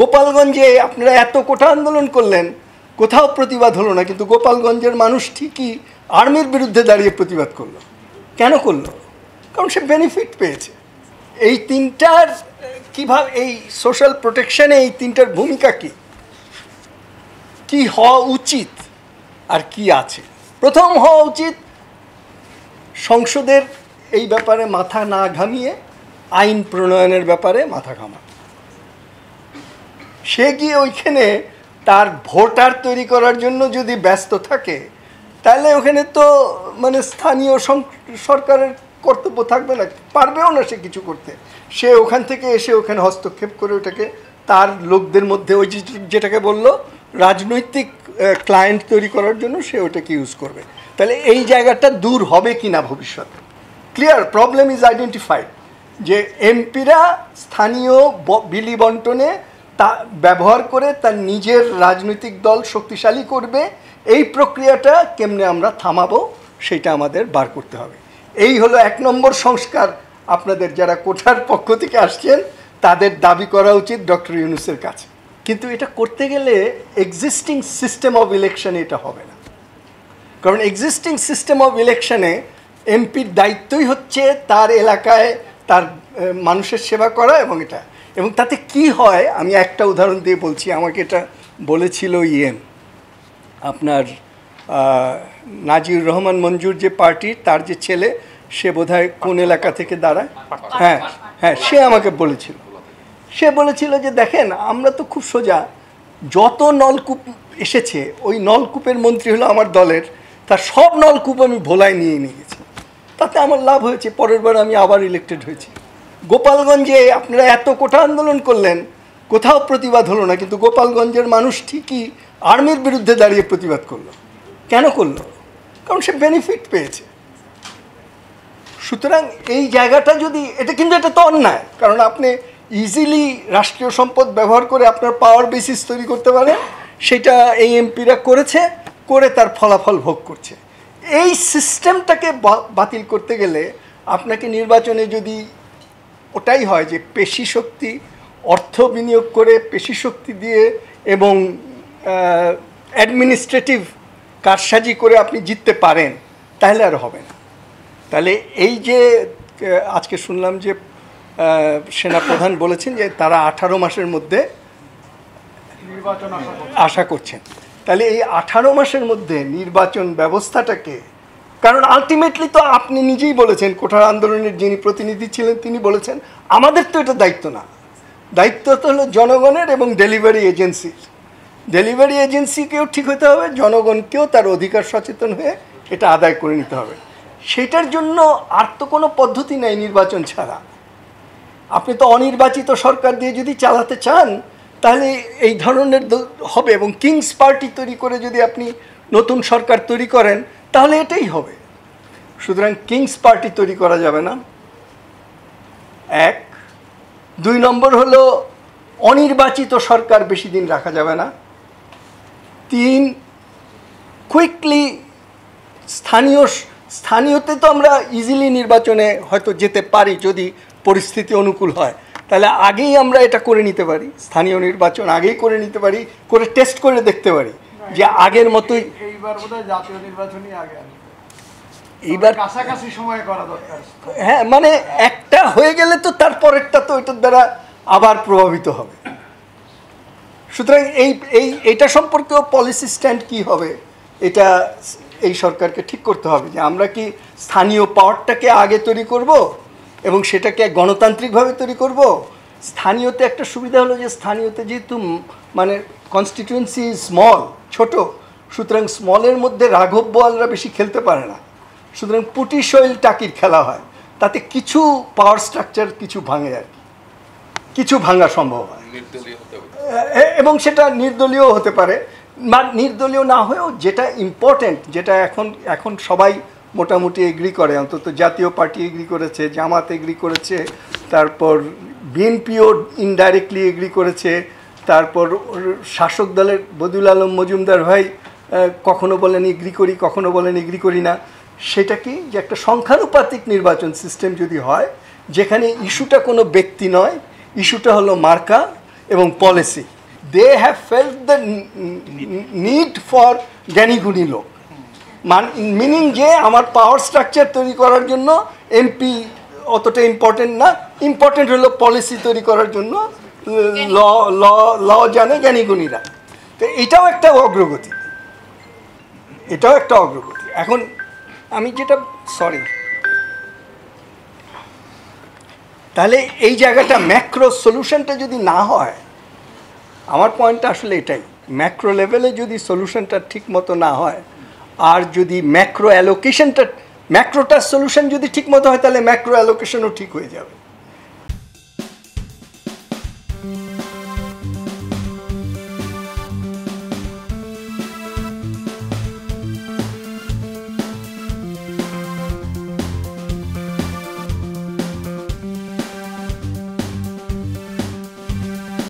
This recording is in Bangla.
গোপালগঞ্জে আপনারা এত কোটা আন্দোলন করলেন কোথাও প্রতিবাদ হলো না কিন্তু গোপালগঞ্জের মানুষ ঠিকই আর্মির বিরুদ্ধে দাঁড়িয়ে প্রতিবাদ করলো কেন করলো কারণ সে বেনিফিট পেয়েছে এই তিনটার কীভাবে এই সোশ্যাল প্রোটেকশনে এই তিনটার ভূমিকা কী কি হওয়া উচিত আর কি আছে প্রথম হওয়া উচিত সংসদের এই ব্যাপারে মাথা না ঘামিয়ে আইন প্রণয়নের ব্যাপারে মাথা ঘামা সে গিয়ে ওইখানে তার ভোটার তৈরি করার জন্য যদি ব্যস্ত থাকে তাহলে ওখানে তো মানে স্থানীয় সরকারের কর্তব্য থাকবে না পারবেও না সে কিছু করতে সে ওখান থেকে এসে ওখানে হস্তক্ষেপ করে ওটাকে তার লোকদের মধ্যে ওই যেটাকে বলল রাজনৈতিক ক্লায়েন্ট তৈরি করার জন্য সে ওটাকে ইউজ করবে তাহলে এই জায়গাটা দূর হবে কি না ভবিষ্যতে ক্লিয়ার প্রবলেম ইজ আইডেন্টিফাইড যে এমপিরা স্থানীয় বিলি বন্টনে তা ব্যবহার করে তার নিজের রাজনৈতিক দল শক্তিশালী করবে এই প্রক্রিয়াটা কেমনে আমরা থামাবো সেটা আমাদের বার করতে হবে এই হলো এক নম্বর সংস্কার আপনাদের যারা কোঠার পক্ষ থেকে আসছেন তাদের দাবি করা উচিত ডক্টর ইউনুসের কাছে কিন্তু এটা করতে গেলে এক্সিস্টিং সিস্টেম অফ ইলেকশানে এটা হবে না কারণ এক্সিস্টিং সিস্টেম অফ ইলেকশানে এমপির দায়িত্বই হচ্ছে তার এলাকায় তার মানুষের সেবা করা এবং এটা এবং তাতে কি হয় আমি একটা উদাহরণ দিয়ে বলছি আমাকে এটা বলেছিল ইয়ে আপনার নাজির রহমান মঞ্জুর যে পার্টি তার যে ছেলে সে বোধহয় কোন এলাকা থেকে দাঁড়ায় হ্যাঁ হ্যাঁ সে আমাকে বলেছিল সে বলেছিল যে দেখেন আমরা তো খুব সোজা যত নলকূপ এসেছে ওই নলকূপের মন্ত্রী হলো আমার দলের তার সব নলকূপ আমি ভোলায় নিয়ে নিয়ে গেছি তাতে আমার লাভ হয়েছে পরের বার আমি আবার ইলেক্টেড হয়েছি গোপালগঞ্জে আপনারা এত কোটা আন্দোলন করলেন কোথাও প্রতিবাদ হলো না কিন্তু গোপালগঞ্জের মানুষ ঠিকই আর্মির বিরুদ্ধে দাঁড়িয়ে প্রতিবাদ করলো কেন করলো কারণ সে বেনিফিট পেয়েছে সুতরাং এই জায়গাটা যদি এটা কিন্তু এটা তো অন্যায় কারণ আপনি ইজিলি রাষ্ট্রীয় সম্পদ ব্যবহার করে আপনার পাওয়ার বেসিস তৈরি করতে পারেন সেটা এই এমপিরা করেছে করে তার ফলাফল ভোগ করছে এই সিস্টেমটাকে বাতিল করতে গেলে আপনাকে নির্বাচনে যদি ওটাই হয় যে পেশি শক্তি অর্থ বিনিয়োগ করে পেশি শক্তি দিয়ে এবং অ্যাডমিনিস্ট্রেটিভ কারসাজি করে আপনি জিততে পারেন তাহলে আর হবে না তাহলে এই যে আজকে শুনলাম যে সেনাপ্রধান বলেছেন যে তারা আঠারো মাসের মধ্যে নির্বাচন আশা করছেন তাহলে এই আঠারো মাসের মধ্যে নির্বাচন ব্যবস্থাটাকে কারণ আলটিমেটলি তো আপনি নিজেই বলেছেন কোঠার আন্দোলনের যিনি প্রতিনিধি ছিলেন তিনি বলেছেন আমাদের তো এটা দায়িত্ব না দায়িত্ব তো হলো জনগণের এবং ডেলিভারি এজেন্সির ডেলিভারি এজেন্সিকেও ঠিক হতে হবে জনগণকেও তার অধিকার সচেতন হয়ে এটা আদায় করে নিতে হবে সেটার জন্য আর তো কোনো পদ্ধতি নাই নির্বাচন ছাড়া আপনি তো অনির্বাচিত সরকার দিয়ে যদি চালাতে চান তাহলে এই ধরনের হবে এবং কিংস পার্টি তৈরি করে যদি আপনি নতুন সরকার তৈরি করেন তাহলে এটাই হবে সুতরাং কিংস পার্টি তৈরি করা যাবে না এক দুই নম্বর হলো অনির্বাচিত সরকার বেশি দিন রাখা যাবে না তিন কুইকলি স্থানীয় স্থানীয়তে তো আমরা ইজিলি নির্বাচনে হয়তো যেতে পারি যদি পরিস্থিতি অনুকূল হয় তাহলে আগেই আমরা এটা করে নিতে পারি স্থানীয় নির্বাচন আগেই করে নিতে পারি করে টেস্ট করে দেখতে পারি যে আগের মতোই এইবার বোধহয় জাতীয় নির্বাচনই আগে এইবার কাছাকাছি সময় করা দরকার হ্যাঁ মানে একটা হয়ে গেলে তো তারপরেরটা তো ওইটার দ্বারা আবার প্রভাবিত হবে সুতরাং এই এই এটা সম্পর্কেও পলিসি স্ট্যান্ড কি হবে এটা এই সরকারকে ঠিক করতে হবে যে আমরা কি স্থানীয় পাওয়ারটাকে আগে তৈরি করব এবং সেটাকে গণতান্ত্রিকভাবে তৈরি করব স্থানীয়তে একটা সুবিধা হলো যে স্থানীয়তে যেহেতু মানে কনস্টিটুয়েন্সি স্মল ছোট সুতরাং স্মলের মধ্যে রাঘব বোয়ালরা বেশি খেলতে পারে না সুতরাং পুটি শৈল টাকির খেলা হয় তাতে কিছু পাওয়ার স্ট্রাকচার কিছু ভাঙে আর কি কিছু ভাঙা সম্ভব হয় এবং সেটা নির্দলীয় হতে পারে নির্দলীয় না হয়েও যেটা ইম্পর্টেন্ট যেটা এখন এখন সবাই মোটামুটি এগ্রি করে অন্তত জাতীয় পার্টি এগ্রি করেছে জামাত এগ্রি করেছে তারপর বিএনপিও ইনডাইরেক্টলি এগ্রি করেছে তারপর শাসক দলের বদুল আলম মজুমদার ভাই কখনো বলেন এগ্রি করি কখনো বলেন এগ্রি করি না সেটা কি যে একটা সংখ্যানুপাতিক নির্বাচন সিস্টেম যদি হয় যেখানে ইস্যুটা কোনো ব্যক্তি নয় ইস্যুটা হলো মার্কা এবং policy they have fail the need for জ্ঞানীগুণী লোক মান মিনিং যে আমার পাওয়ার স্ট্রাকচার তৈরি করার জন্য এমপি অতটা ইম্পর্টেন্ট না ইম্পর্টেন্ট হলো পলিসি তৈরি করার জন্য ল ল ল জানে জ্ঞানীগুণীরা তো এটাও একটা অগ্রগতি এটাও একটা অগ্রগতি এখন আমি যেটা সরি তাহলে এই জায়গাটা ম্যাক্রো সলিউশনটা যদি না হয় আমার পয়েন্টটা আসলে এটাই ম্যাক্রো লেভেলে যদি সলিউশনটা ঠিক মতো না হয় আর যদি ম্যাক্রো অ্যালোকেশনটা ম্যাক্রোটার সলিউশন যদি ঠিক মতো হয় তাহলে ম্যাক্রো অ্যালোকেশনও ঠিক হয়ে যাবে